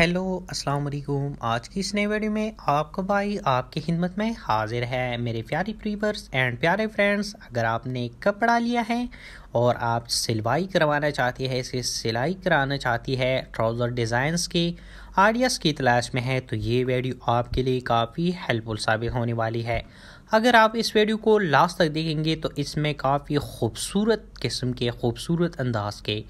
hello अस्सलाम वालेकुम आज की इस नए वीडियो में आपका भाई आपकी खिदमत में हाजिर है मेरे प्यारे प्रीवर्स एंड प्यारे फ्रेंड्स अगर आपने कपड़ा लिया है और आप सिलवाई करवाना चाहती है इसे सिलाई कराना चाहती है ट्राउज़र डिज़ाइंस की आइडियाज़ की तलाश में है तो ये वीडियो आपके लिए काफ़ी हेल्पफुल साबित होने वाली है अगर आप इस वीडियो को लास्ट तक देखेंगे तो इसमें काफ़ी खूबसूरत किस्म के खूबसूरत अंदाज के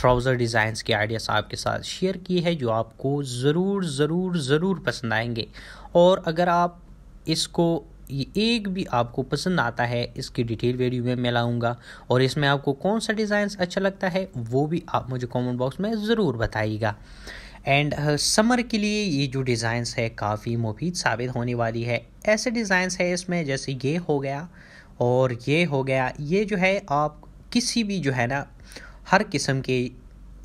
ट्राउज़र डिज़ाइंस के आइडियाज़ आपके साथ शेयर की है जो आपको ज़रूर ज़रूर ज़रूर पसंद आएंगे और अगर आप इसको ये एक भी आपको पसंद आता है इसकी डिटेल वीडियो में मैं लाऊंगा और इसमें आपको कौन सा डिज़ाइन अच्छा लगता है वो भी आप मुझे कमेंट बॉक्स में ज़रूर बताइएगा एंड समर uh, के लिए ये जो डिज़ाइंस है काफ़ी मुफीद साबित होने वाली है ऐसे डिज़ाइंस है इसमें जैसे ये हो गया और ये हो गया ये जो है आप किसी भी जो है ना हर किस्म के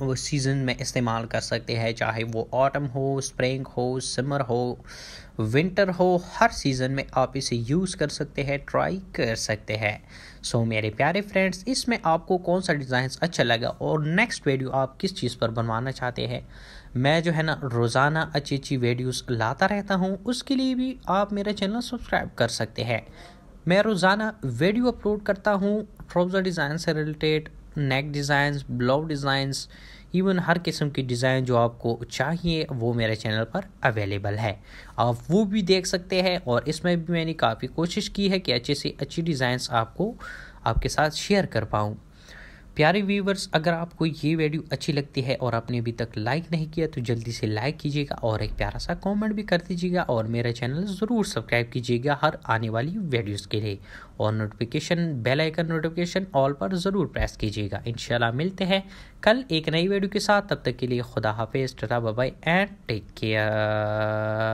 सीज़न में इस्तेमाल कर सकते हैं चाहे वो ऑटम हो स्प्रिंग हो समर हो विंटर हो हर सीज़न में आप इसे यूज़ कर सकते हैं ट्राई कर सकते हैं सो so, मेरे प्यारे फ्रेंड्स इसमें आपको कौन सा डिज़ाइन अच्छा लगा और नेक्स्ट वीडियो आप किस चीज़ पर बनवाना चाहते हैं मैं जो है ना रोज़ाना अच्छी अच्छी वीडियोस लाता रहता हूँ उसके लिए भी आप मेरा चैनल सब्सक्राइब कर सकते हैं मैं रोज़ाना वीडियो अपलोड करता हूँ ट्राउज़र डिज़ाइन से related neck designs blouse designs even हर किस्म की डिज़ाइन जो आपको चाहिए वो मेरे चैनल पर अवेलेबल है आप वो भी देख सकते हैं और इसमें भी मैंने काफ़ी कोशिश की है कि अच्छे से अच्छी डिज़ाइंस आपको आपके साथ शेयर कर पाऊँ प्यारे व्यूवर्स अगर आपको ये वीडियो अच्छी लगती है और आपने अभी तक लाइक नहीं किया तो जल्दी से लाइक कीजिएगा और एक प्यारा सा कमेंट भी कर दीजिएगा और मेरा चैनल ज़रूर सब्सक्राइब कीजिएगा हर आने वाली वीडियोस के लिए और notification bell icon notification all पर ज़रूर प्रेस कीजिएगा इन मिलते हैं कल एक नई वीडियो के साथ तब तक के लिए खुदा हाफिज़ tata bye and take care